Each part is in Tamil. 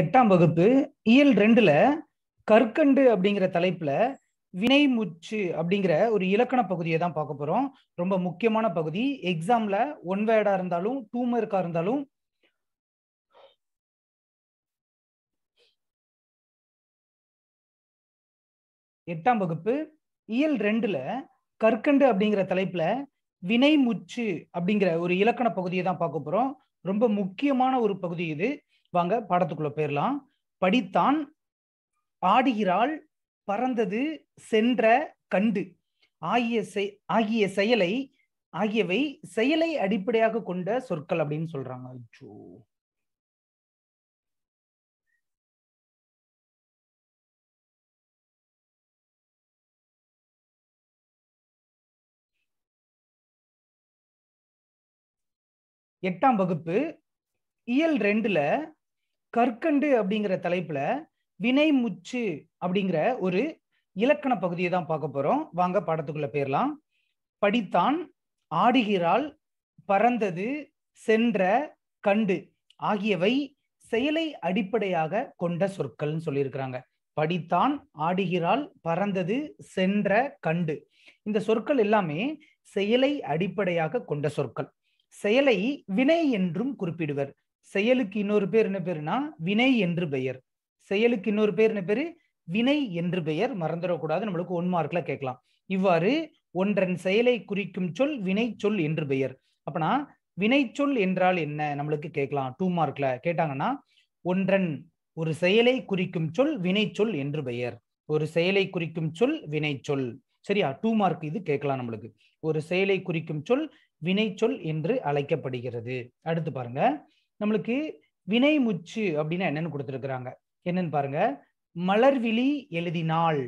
எட்டாம் வகுப்பு இயல் ரெண்டுல கற்கண்டு அப்படிங்கிற தலைப்புல வினைமுச்சு அப்படிங்கிற ஒரு இலக்கண பகுதியை தான் பார்க்க போறோம் ரொம்ப முக்கியமான பகுதி எக்ஸாம்ல ஒன் வேர்டா இருந்தாலும் டூ மார்க்கா இருந்தாலும் எட்டாம் வகுப்பு இயல் ரெண்டுல கற்கண்டு அப்படிங்கிற தலைப்புல வினைமுச்சு அப்படிங்கிற ஒரு இலக்கண பகுதியை தான் பார்க்க போறோம் ரொம்ப முக்கியமான ஒரு பகுதி இது வாங்க பாடத்துக்குள்ள போயிடலாம் படித்தான் ஆடுகிறாள் பறந்தது சென்ற கண்டு ஆகிய ஆகிய செயலை ஆகியவை செயலை அடிப்படையாக கொண்ட சொற்கள் அப்படின்னு சொல்றாங்க ஐயோ எட்டாம் வகுப்பு இயல் ரெண்டுல கற்கண்டு அப்படிங்கிற தலைப்புல வினை முச்சு அப்படிங்கிற ஒரு இலக்கண பகுதியை தான் பார்க்க போறோம் வாங்க பாடத்துக்குள்ள பேரலாம் படித்தான் ஆடுகிறாள் பறந்தது சென்ற கண்டு ஆகியவை செயலை அடிப்படையாக கொண்ட சொற்கள்னு சொல்லியிருக்கிறாங்க படித்தான் ஆடுகிறாள் பறந்தது சென்ற கண்டு இந்த சொற்கள் எல்லாமே செயலை அடிப்படையாக கொண்ட சொற்கள் செயலை வினை என்றும் குறிப்பிடுவர் செயலுக்கு இன்னொரு பேர் என்ன பேருனா வினை என்று பெயர் செயலுக்கு இன்னொரு பேர் என்ன பேரு வினை என்று பெயர் மறந்துடக்கூடாது நம்மளுக்கு ஒன் மார்க்ல கேட்கலாம் இவ்வாறு ஒன்றன் செயலை குறிக்கும் சொல் வினை சொல் என்று பெயர் அப்பனா வினை சொல் என்றால் என்ன நம்மளுக்கு கேட்கலாம் டூ மார்க்ல கேட்டாங்கன்னா ஒன்றன் ஒரு செயலை குறிக்கும் சொல் வினை சொல் என்று பெயர் ஒரு செயலை குறிக்கும் சொல் வினை சொல் சரியா டூ மார்க் இது கேட்கலாம் நம்மளுக்கு ஒரு செயலை குறிக்கும் சொல் வினை சொல் என்று அழைக்கப்படுகிறது அடுத்து பாருங்க நம்மளுக்கு வினை முச்சு அப்படின்னா என்னன்னு கொடுத்துருக்குறாங்க என்னன்னு பாருங்க மலர்விழி எழுதினாள்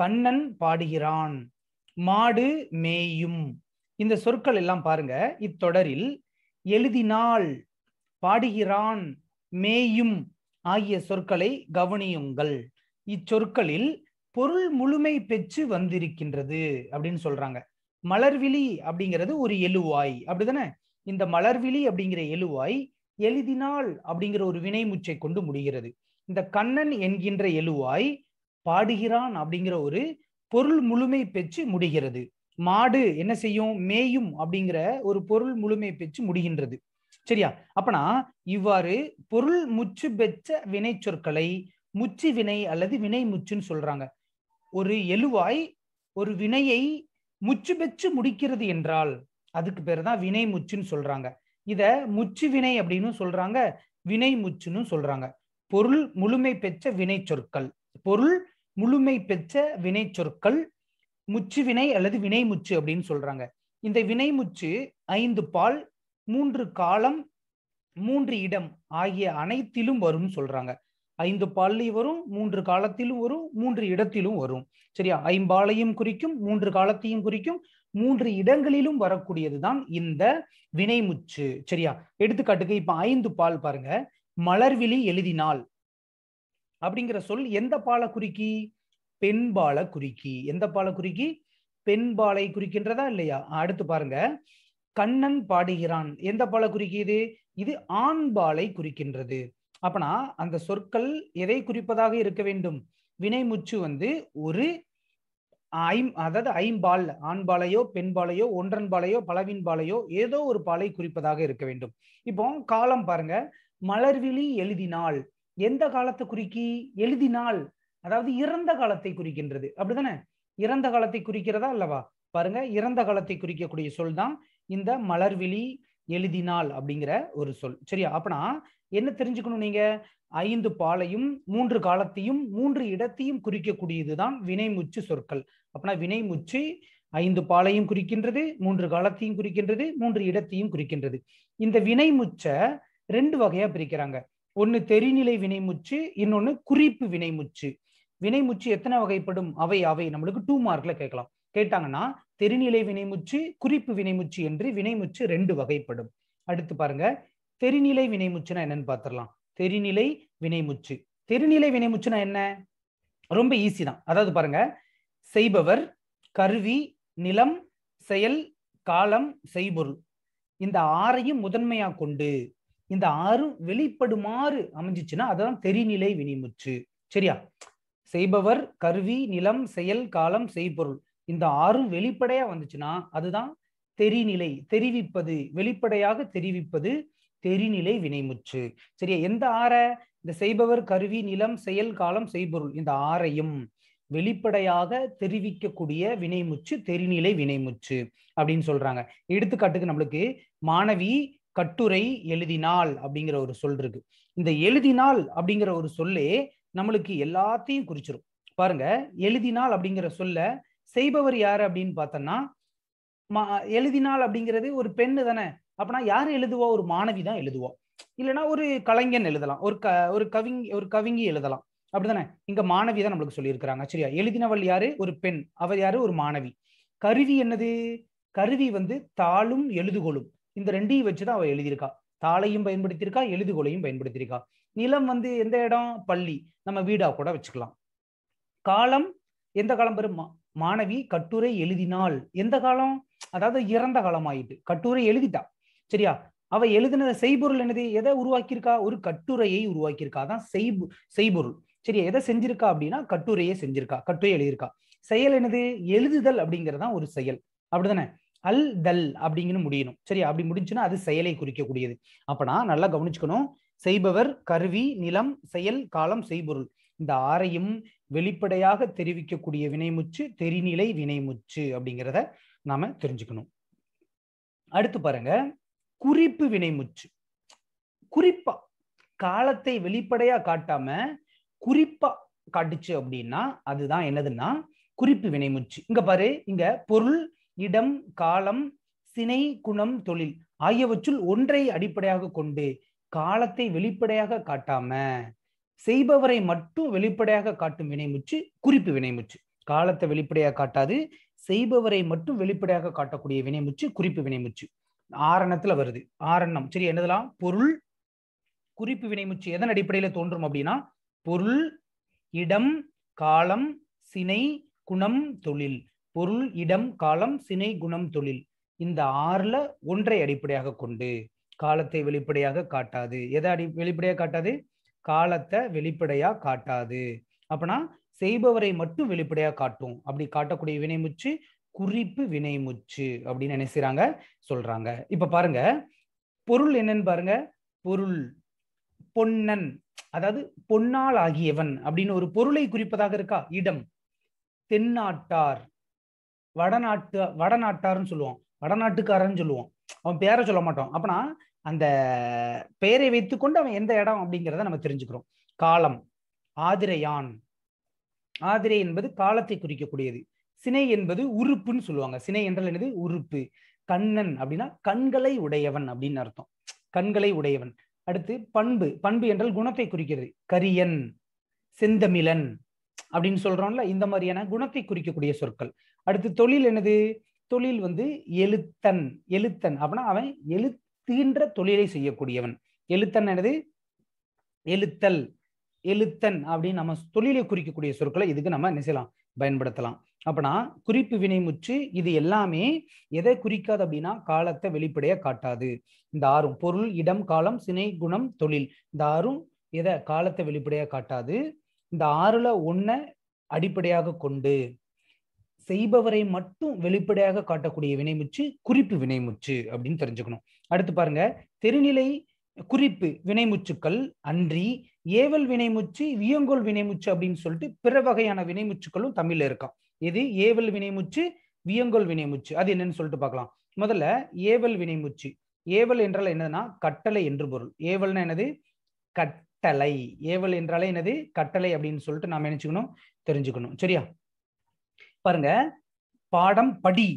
கண்ணன் பாடுகிறான் மாடு மேயும் இந்த சொற்கள் எல்லாம் பாருங்க இத்தொடரில் எழுதினாள் பாடுகிறான் மேயும் ஆகிய சொற்களை கவனியுங்கள் இச்சொற்களில் பொருள் முழுமை பெற்று வந்திருக்கின்றது அப்படின்னு சொல்றாங்க மலர்விழி அப்படிங்கிறது ஒரு எழுவாய் அப்படிதானே இந்த மலர்விழி அப்படிங்கிற எழுவாய் எளிதினால் அப்படிங்கிற ஒரு வினைமுச்சை கொண்டு முடிகிறது இந்த கண்ணன் என்கின்ற எழுவாய் பாடுகிறான் அப்படிங்கிற ஒரு பொருள் முழுமை பெற்று முடிகிறது மாடு என்ன செய்யும் மேயும் அப்படிங்கிற ஒரு பொருள் முழுமை பெற்று முடிகின்றது சரியா அப்பனா இவ்வாறு பொருள் முச்சு பெற்ற வினை சொற்களை முச்சு வினை அல்லது வினை முச்சுன்னு சொல்றாங்க ஒரு எழுவாய் ஒரு வினையை முச்சு பெற்று முடிக்கிறது என்றால் அதுக்கு பேர் தான் வினை முச்சுன்னு சொல்றாங்க இத முச்சு வினை அப்படின்னு சொல்றாங்க வினை முச்சுன்னு சொல்றாங்க பொருள் முழுமை பெற்ற வினை சொற்கள் பொருள் முழுமை பெற்ற வினை சொற்கள் முச்சு வினை அல்லது வினை முச்சு அப்படின்னு சொல்றாங்க இந்த வினை முச்சு ஐந்து பால் மூன்று காலம் மூன்று இடம் ஆகிய அனைத்திலும் வரும் சொல்றாங்க ஐந்து பால்லையும் வரும் மூன்று காலத்திலும் வரும் மூன்று இடத்திலும் வரும் சரியா ஐம்பாலையும் குறிக்கும் மூன்று காலத்தையும் குறிக்கும் மூன்று இடங்களிலும் வரக்கூடியதுதான் இந்த வினைமுச்சு சரியா எடுத்துக்காட்டுக்கு இப்ப ஐந்து பால் பாருங்க மலர்விழி எழுதினால் அப்படிங்கிற சொல் எந்த பாலை குறிக்கி பால குறிக்கி எந்த பாலை குறிக்கி பெண்பாலை குறிக்கின்றதா இல்லையா அடுத்து பாருங்க கண்ணன் பாடுகிறான் எந்த பால குறிக்கிது இது ஆண் பாலை குறிக்கின்றது அப்பனா அந்த சொற்கள் எதை குறிப்பதாக இருக்க வேண்டும் வினைமுச்சு வந்து ஒரு ஐம் அதாவது ஐம்பால் ஆண் பாலையோ பெண் பாலையோ ஒன்றன் பாலையோ பலவின் பாலையோ ஏதோ ஒரு பாலை குறிப்பதாக இருக்க வேண்டும் இப்போ காலம் பாருங்க மலர்விழி எழுதினால் எந்த காலத்தை குறிக்கி எழுதினால் அதாவது இறந்த காலத்தை குறிக்கின்றது அப்படிதானே இறந்த காலத்தை குறிக்கிறதா அல்லவா பாருங்க இறந்த காலத்தை குறிக்கக்கூடிய சொல் தான் இந்த மலர்விழி எழுதினால் அப்படிங்கிற ஒரு சொல் சரியா அப்படின்னா என்ன தெரிஞ்சுக்கணும் நீங்க ஐந்து பாலையும் மூன்று காலத்தையும் மூன்று இடத்தையும் குறிக்கக்கூடியதுதான் வினைமுச்சு சொற்கள் அப்படின்னா வினைமுச்சு ஐந்து பாலையும் குறிக்கின்றது மூன்று காலத்தையும் குறிக்கின்றது மூன்று இடத்தையும் குறிக்கின்றது இந்த வினைமுச்சை ரெண்டு வகையா பிரிக்கிறாங்க ஒன்னு தெரிநிலை வினைமுச்சு இன்னொன்னு குறிப்பு வினைமுச்சு வினைமுச்சு எத்தனை வகைப்படும் அவை அவை நம்மளுக்கு டூ மார்க்ல கேட்கலாம் கேட்டாங்கன்னா தெரிநிலை வினைமுச்சு குறிப்பு வினைமுச்சு என்று வினைமுச்சு ரெண்டு வகைப்படும் அடுத்து பாருங்க தெரிநிலை வினைமுச்சுன்னா என்னன்னு பாத்திரலாம் தெரிநிலை வினைமுச்சு தெரிநிலை வினைமுச்சுனா என்ன ரொம்ப ஈஸி தான் அதாவது பாருங்க செய்பவர் கருவி நிலம் செயல் காலம் செய்பொருள் இந்த ஆறையும் முதன்மையா கொண்டு இந்த ஆறும் வெளிப்படுமாறு அமைஞ்சிச்சுன்னா அதான் தெரிநிலை வினைமுச்சு சரியா செய்பவர் கருவி நிலம் செயல் காலம் செய்பொருள் இந்த ஆறும் வெளிப்படையா வந்துச்சுன்னா அதுதான் தெரிநிலை தெரிவிப்பது வெளிப்படையாக தெரிவிப்பது தெரிநிலை வினைமுற்று சரியா எந்த ஆற இந்த செய்பவர் கருவி நிலம் செயல் காலம் செய்பொருள் இந்த ஆறையும் வெளிப்படையாக தெரிவிக்கக்கூடிய வினைமுச்சு தெரிநிலை வினைமுச்சு அப்படின்னு சொல்றாங்க எடுத்துக்காட்டுக்கு நம்மளுக்கு மாணவி கட்டுரை எழுதினால் அப்படிங்கிற ஒரு சொல் இருக்கு இந்த எழுதினால் அப்படிங்கிற ஒரு சொல்லே நம்மளுக்கு எல்லாத்தையும் குறிச்சிடும் பாருங்க எழுதினால் அப்படிங்கிற சொல்ல செய்பவர் யாரு அப்படின்னு பார்த்தோம்னா எழுதினால் அப்படிங்கிறது ஒரு பெண்ணு தானே அப்படின்னா யார் எழுதுவா ஒரு மாணவி தான் எழுதுவோம் இல்லைன்னா ஒரு கலைஞன் எழுதலாம் ஒரு க ஒரு கவிங் ஒரு கவிங்கி எழுதலாம் அப்படிதானே இங்க மாணவி தான் நம்மளுக்கு சொல்லியிருக்கிறாங்க சரியா எழுதினவள் யாரு ஒரு பெண் அவள் யாரு ஒரு மாணவி கருவி என்னது கருவி வந்து தாளும் எழுதுகோளும் இந்த ரெண்டையும் வச்சுதான் அவள் எழுதியிருக்கா தாளையும் பயன்படுத்தியிருக்கா எழுதுகோளையும் பயன்படுத்தியிருக்கா நிலம் வந்து எந்த இடம் பள்ளி நம்ம வீடா கூட வச்சுக்கலாம் காலம் எந்த காலம் பெரும் மாணவி கட்டுரை எழுதினால் எந்த காலம் அதாவது இறந்த காலம் ஆயிட்டு கட்டுரை எழுதிட்டா சரியா அவ எழுதின செய்பொருள் என்னது எதை உருவாக்கியிருக்கா ஒரு கட்டுரையை உருவாக்கியிருக்கா அதான் செய் செய்பொருள் சரியா எதை செஞ்சிருக்கா அப்படின்னா கட்டுரையை செஞ்சிருக்கா கட்டுரை எழுதியிருக்கா செயல் என்னது எழுதுதல் அப்படிங்கறதான் ஒரு செயல் அப்படிதானே அல் தல் அப்படிங்கன்னு முடியணும் சரி அப்படி முடிஞ்சுன்னா அது செயலை குறிக்கக்கூடியது அப்பனா நல்லா கவனிச்சுக்கணும் செய்பவர் கருவி நிலம் செயல் காலம் செய்பொருள் இந்த ஆறையும் வெளிப்படையாக தெரிவிக்கக்கூடிய வினைமுச்சு தெரிநிலை வினைமுச்சு அப்படிங்கிறத நாம தெரிஞ்சுக்கணும் அடுத்து பாருங்க குறிப்பு வினைமுச்சு குறிப்பா காலத்தை வெளிப்படையா காட்டாம குறிப்பா காட்டுச்சு அப்படின்னா அதுதான் என்னதுன்னா குறிப்பு வினைமுச்சு இங்க பாரு இங்க பொருள் இடம் காலம் சினை குணம் தொழில் ஆகியவற்றுள் ஒன்றை அடிப்படையாக கொண்டு காலத்தை வெளிப்படையாக காட்டாம செய்பவரை மட்டும் வெளிப்படையாக காட்டும் வினைமுச்சு குறிப்பு வினைமுச்சு காலத்தை வெளிப்படையாக காட்டாது செய்பவரை மட்டும் வெளிப்படையாக காட்டக்கூடிய வினைமுச்சு குறிப்பு வினைமுச்சு ஆரணத்துல வருது ஆரணம் சரி என்னதெல்லாம் பொருள் குறிப்பு வினைமுச்சு எதன் அடிப்படையில தோன்றும் அப்படின்னா பொருள் இடம் காலம் சினை குணம் தொழில் பொருள் இடம் காலம் சினை குணம் தொழில் இந்த ஆறுல ஒன்றை அடிப்படையாக கொண்டு காலத்தை வெளிப்படையாக காட்டாது எதை அடி வெளிப்படையா காட்டாது காலத்தை வெளிப்படையா காட்டாது அப்பனா செய்பவரை மட்டும் வெளிப்படையா காட்டும் அப்படி காட்டக்கூடிய வினைமுச்சு குறிப்பு வினைமுச்சு அப்படின்னு என்ன செய்யறாங்க சொல்றாங்க இப்ப பாருங்க பொருள் என்னன்னு பாருங்க பொருள் பொன்னன் அதாவது பொன்னால் ஆகியவன் அப்படின்னு ஒரு பொருளை குறிப்பதாக இருக்கா இடம் தென்னாட்டார் வடநாட்டு வடநாட்டார்னு சொல்லுவோம் வடநாட்டுக்காரன்னு சொல்லுவோம் அவன் பேரை சொல்ல மாட்டோம் அப்பனா அந்த பெயரை வைத்துக்கொண்டு அவன் எந்த இடம் அப்படிங்கிறத நம்ம தெரிஞ்சுக்கிறோம் காலம் ஆதிரையான் ஆதிரை என்பது காலத்தை குறிக்கக்கூடியது சினை என்பது உறுப்புன்னு சொல்லுவாங்க சினை என்றால் என்னது உறுப்பு கண்ணன் அப்படின்னா கண்களை உடையவன் அப்படின்னு அர்த்தம் கண்களை உடையவன் அடுத்து பண்பு பண்பு என்றால் குணத்தை குறிக்கிறது கரியன் செந்தமிழன் அப்படின்னு சொல்றோம்ல இந்த மாதிரியான குணத்தை குறிக்கக்கூடிய சொற்கள் அடுத்து தொழில் என்னது தொழில் வந்து எழுத்தன் எழுத்தன் அப்படின்னா அவன் எழுத்துகின்ற தொழிலை செய்யக்கூடியவன் எழுத்தன் என்னது எழுத்தல் எழுத்தன் அப்படின்னு நம்ம தொழிலை குறிக்கக்கூடிய சொற்களை இதுக்கு நம்ம என்ன செய்யலாம் பயன்படுத்தலாம் அப்படின்னா குறிப்பு வினைமுற்று இது எல்லாமே எதை குறிக்காது அப்படின்னா காலத்தை வெளிப்படையா காட்டாது இந்த ஆறும் பொருள் இடம் காலம் சினை குணம் தொழில் இந்த ஆறும் எதை காலத்தை வெளிப்படையா காட்டாது இந்த ஆறுல ஒன்ன அடிப்படையாக கொண்டு செய்பவரை மட்டும் வெளிப்படையாக காட்டக்கூடிய வினைமுச்சு குறிப்பு வினைமுச்சு அப்படின்னு தெரிஞ்சுக்கணும் அடுத்து பாருங்க தெருநிலை குறிப்பு வினைமுச்சுக்கள் அன்றி ஏவல் வினைமுச்சு வியங்கோல் வினைமுச்சு அப்படின்னு சொல்லிட்டு பிற வகையான வினைமுச்சுக்களும் தமிழ்ல இருக்கான் எது ஏவல் வினைமுச்சு வியங்கோல் வினைமுச்சு அது என்னன்னு சொல்லிட்டு பார்க்கலாம் முதல்ல ஏவல் வினைமுச்சு ஏவல் என்றால் என்னதுன்னா கட்டளை என்று பொருள் ஏவல்னா என்னது கட்டளை ஏவல் என்றாலே என்னது கட்டளை அப்படின்னு சொல்லிட்டு நாம் நினைச்சுக்கணும் தெரிஞ்சுக்கணும் சரியா பாருங்க பாடம் படி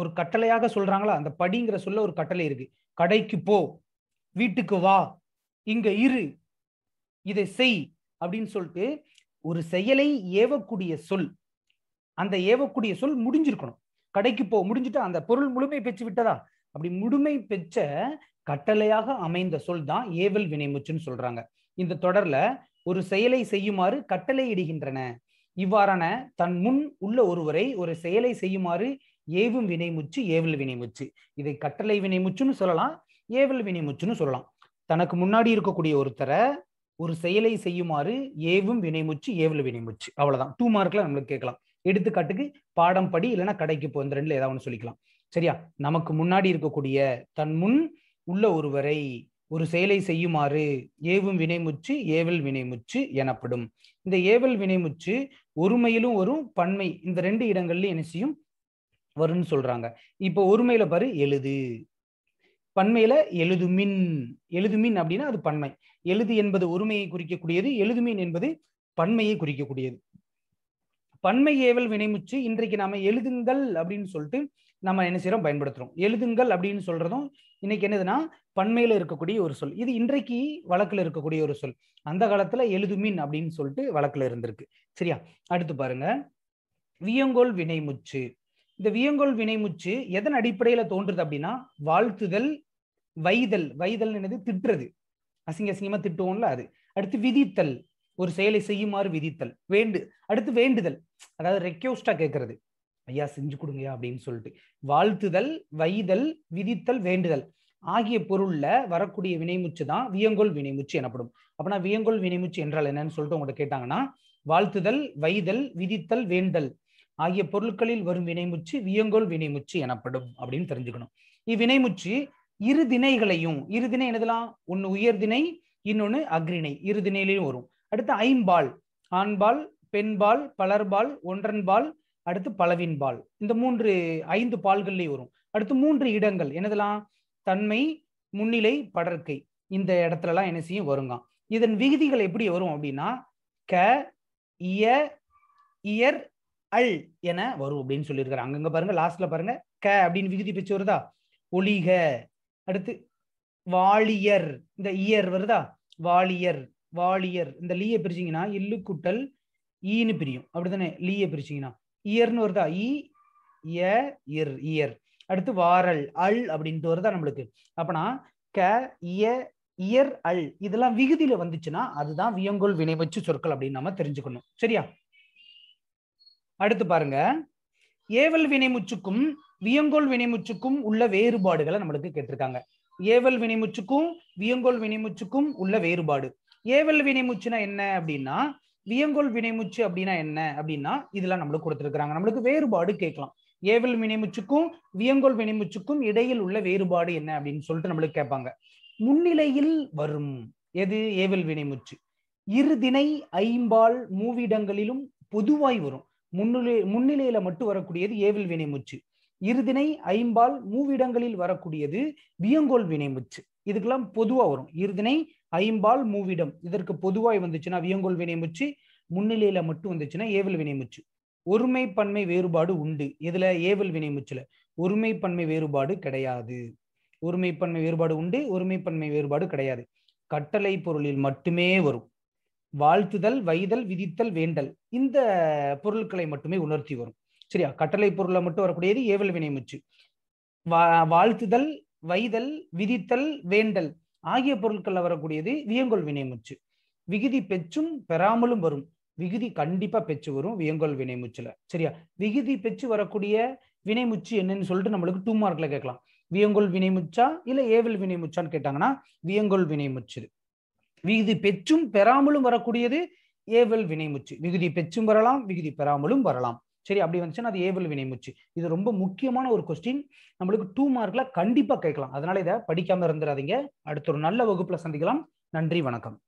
ஒரு கட்டளையாக சொல்றாங்களா அந்த படிங்கிற சொல்ல ஒரு கட்டளை இருக்கு கடைக்கு போ வீட்டுக்கு வா இங்க இரு இதை செய் அப்படின்னு சொல்லிட்டு ஒரு செயலை ஏவக்கூடிய சொல் அந்த ஏவக்கூடிய சொல் முடிஞ்சிருக்கணும் கடைக்கு போ முடிஞ்சுட்டு அந்த பொருள் முழுமை பெற்று விட்டதா அப்படி முழுமை பெற்ற கட்டளையாக அமைந்த சொல் தான் ஏவல் வினைமுச்சுன்னு சொல்றாங்க இந்த தொடர்ல ஒரு செயலை செய்யுமாறு கட்டளை இடுகின்றன இவ்வாறான தன் முன் உள்ள ஒருவரை ஒரு செயலை செய்யுமாறு ஏவும் வினைமுச்சு ஏவல் வினைமுச்சு இதை கட்டளை வினைமுச்சுன்னு சொல்லலாம் ஏவல் வினைமுச்சுன்னு சொல்லலாம் தனக்கு முன்னாடி இருக்கக்கூடிய ஒருத்தரை ஒரு செயலை செய்யுமாறு ஏவும் வினைமுச்சு ஏவல் வினைமுச்சு அவ்வளவுதான் டூ மார்க்ல நம்மளுக்கு கேட்கலாம் எடுத்துக்காட்டுக்கு பாடம் படி இல்லைன்னா கடைக்கு போ இந்த ரெண்டுல ஏதாவது ஒன்று சொல்லிக்கலாம் சரியா நமக்கு முன்னாடி இருக்கக்கூடிய தன் முன் உள்ள ஒருவரை ஒரு செயலை செய்யுமாறு ஏவும் வினைமுச்சு ஏவல் வினைமுச்சு எனப்படும் இந்த ஏவல் வினைமுச்சு ஒருமையிலும் வரும் பன்மை இந்த ரெண்டு இடங்கள்லயும் என்ன செய்யும் வரும்னு சொல்றாங்க இப்போ ஒருமையில பாரு எழுது பன்மையில எழுதுமின் எழுதுமின் அப்படின்னா அது பன்மை எழுது என்பது ஒருமையை குறிக்கக்கூடியது எழுதுமின் என்பது பன்மையை குறிக்கக்கூடியது பன்மை ஏவல் வினைமுச்சு இன்றைக்கு நாம எழுதுங்கள் அப்படின்னு சொல்லிட்டு நம்ம என்ன செய்யறோம் பயன்படுத்துறோம் எழுதுங்கள் அப்படின்னு சொல்றதும் இன்னைக்கு என்னதுன்னா பண்மையில இருக்கக்கூடிய ஒரு சொல் இது இன்றைக்கு வழக்குல இருக்கக்கூடிய ஒரு சொல் அந்த காலத்துல எழுதுமின் அப்படின்னு சொல்லிட்டு வழக்குல இருந்திருக்கு சரியா அடுத்து பாருங்க வியங்கோல் வினைமுச்சு இந்த வியங்கோல் வினைமுச்சு எதன் அடிப்படையில தோன்றுது அப்படின்னா வாழ்த்துதல் வைதல் வைதல் என்னது திட்டுறது அசிங்க அசிங்கமா திட்டுவோம்ல அது அடுத்து விதித்தல் ஒரு செயலை செய்யுமாறு விதித்தல் வேண்டு அடுத்து வேண்டுதல் அதாவது ரெக்யூஸ்டா கேட்கறது ஐயா செஞ்சு கொடுங்க அப்படின்னு சொல்லிட்டு வாழ்த்துதல் வைதல் விதித்தல் வேண்டுதல் ஆகிய பொருள்ல வரக்கூடிய வினைமுச்சு தான் வியங்கோல் வினைமுச்சு எனப்படும் அப்படின்னா வியங்கோல் வினைமுச்சு என்றால் என்னன்னு சொல்லிட்டு உங்கள்கிட்ட கேட்டாங்கன்னா வாழ்த்துதல் வைதல் விதித்தல் வேண்டல் ஆகிய பொருட்களில் வரும் வினைமுச்சு வியங்கோல் வினைமுச்சு எனப்படும் அப்படின்னு தெரிஞ்சுக்கணும் இவ்வினைமுச்சு இரு திணைகளையும் இரு திணை என்னதுலாம் ஒன்று உயர்தினை இன்னொன்று அக்ரிணை இரு தினையிலையும் வரும் அடுத்து ஐம்பால் ஆண்பால் பெண்பால் பலர்பால் ஒன்றன்பால் அடுத்து பலவின் பால் இந்த மூன்று ஐந்து பால்கள்லேயும் வரும் அடுத்து மூன்று இடங்கள் என்னதெல்லாம் தன்மை முன்னிலை படற்கை இந்த இடத்துலலாம் என்ன செய்யும் வருங்க இதன் விகுதிகள் எப்படி வரும் அப்படின்னா க இய இயர் அல் என வரும் அப்படின்னு சொல்லியிருக்காரு அங்கங்க பாருங்க லாஸ்ட்ல பாருங்க க அப்படின்னு விகுதி பிச்சு வருதா ஒளிக அடுத்து வாலியர் இந்த இயர் வருதா வாலியர் வாலியர் இந்த லீய பிரிச்சிங்கன்னா இல்லு குட்டல் ஈன்னு பிரியும் அப்படித்தானே லீய பிரிச்சிங்கன்னா இயர்னு வருதா இ இயர் இயர் அடுத்து வாரல் அல் அப்படின்ட்டு வருதா நம்மளுக்கு அப்படின்னா க இய இயர் அல் இதெல்லாம் விகுதியில வந்துச்சுன்னா அதுதான் வியங்கோல் வினைவச்சு சொற்கள் அப்படின்னு நம்ம தெரிஞ்சுக்கணும் சரியா அடுத்து பாருங்க ஏவல் வினைமுச்சுக்கும் வியங்கோல் வினைமுச்சுக்கும் உள்ள வேறுபாடுகளை நம்மளுக்கு கேட்டிருக்காங்க ஏவல் வினைமுச்சுக்கும் வியங்கோல் வினைமுச்சுக்கும் உள்ள வேறுபாடு ஏவல் வினைமுச்சுனா என்ன அப்படின்னா வியங்கோல் வினைமுச்சு அப்படின்னா என்ன அப்படின்னா இதெல்லாம் நம்மளுக்கு கொடுத்துருக்குறாங்க நம்மளுக்கு வேறுபாடு கேட்கலாம் ஏவல் வினைமுச்சுக்கும் வியங்கோல் வினைமுச்சுக்கும் இடையில் உள்ள வேறுபாடு என்ன அப்படின்னு சொல்லிட்டு நம்மளுக்கு கேட்பாங்க முன்னிலையில் வரும் எது ஏவல் வினைமுச்சு இருதினை ஐம்பால் மூவிடங்களிலும் பொதுவாய் வரும் முன்னிலை முன்னிலையில மட்டும் வரக்கூடியது ஏவல் வினைமுச்சு இருதினை ஐம்பால் மூவிடங்களில் வரக்கூடியது வியங்கோல் வினைமுச்சு இதுக்கெல்லாம் பொதுவா வரும் இருதினை ஐம்பால் மூவிடம் இதற்கு பொதுவாய் வந்துச்சுன்னா வியங்கோல் வினைமுச்சு முன்னிலையில மட்டும் வந்துச்சுன்னா ஏவல் வினைமுச்சு ஒருமை பன்மை வேறுபாடு உண்டு இதுல ஏவல் வினைமுச்சுல ஒருமை பன்மை வேறுபாடு கிடையாது ஒருமை பன்மை வேறுபாடு உண்டு ஒருமை பன்மை வேறுபாடு கிடையாது கட்டளை பொருளில் மட்டுமே வரும் வாழ்த்துதல் வைதல் விதித்தல் வேண்டல் இந்த பொருட்களை மட்டுமே உணர்த்தி வரும் சரியா கட்டளை பொருளை மட்டும் வரக்கூடியது ஏவல் வினைமுச்சு வா வாழ்த்துதல் வைதல் விதித்தல் வேண்டல் ஆகிய பொருட்கள்ல வரக்கூடியது வியங்கோல் வினைமுச்சு விகுதி பெச்சும் பெறாமலும் வரும் விகுதி கண்டிப்பா பெச்சு வரும் வியங்கோல் வினைமுச்சுல சரியா விகுதி பெச்சு வரக்கூடிய வினைமுச்சு என்னன்னு சொல்லிட்டு நம்மளுக்கு டூ மார்க்ல கேட்கலாம் வியங்கோல் வினைமுச்சா இல்ல ஏவல் வினைமுச்சான்னு கேட்டாங்கன்னா வியங்கோல் வினைமுச்சு விகுதி பெச்சும் பெறாமலும் வரக்கூடியது ஏவல் வினைமுச்சு விகுதி பெச்சும் வரலாம் விகுதி பெறாமலும் வரலாம் சரி அப்படி வந்துச்சுன்னா அது ஏவல் வினைமுச்சு இது ரொம்ப முக்கியமான ஒரு கொஸ்டின் நம்மளுக்கு டூ மார்க்ல கண்டிப்பா கேட்கலாம் அதனால இதை படிக்காம இருந்துடாதீங்க அடுத்த ஒரு நல்ல வகுப்புல சந்திக்கலாம் நன்றி வணக்கம்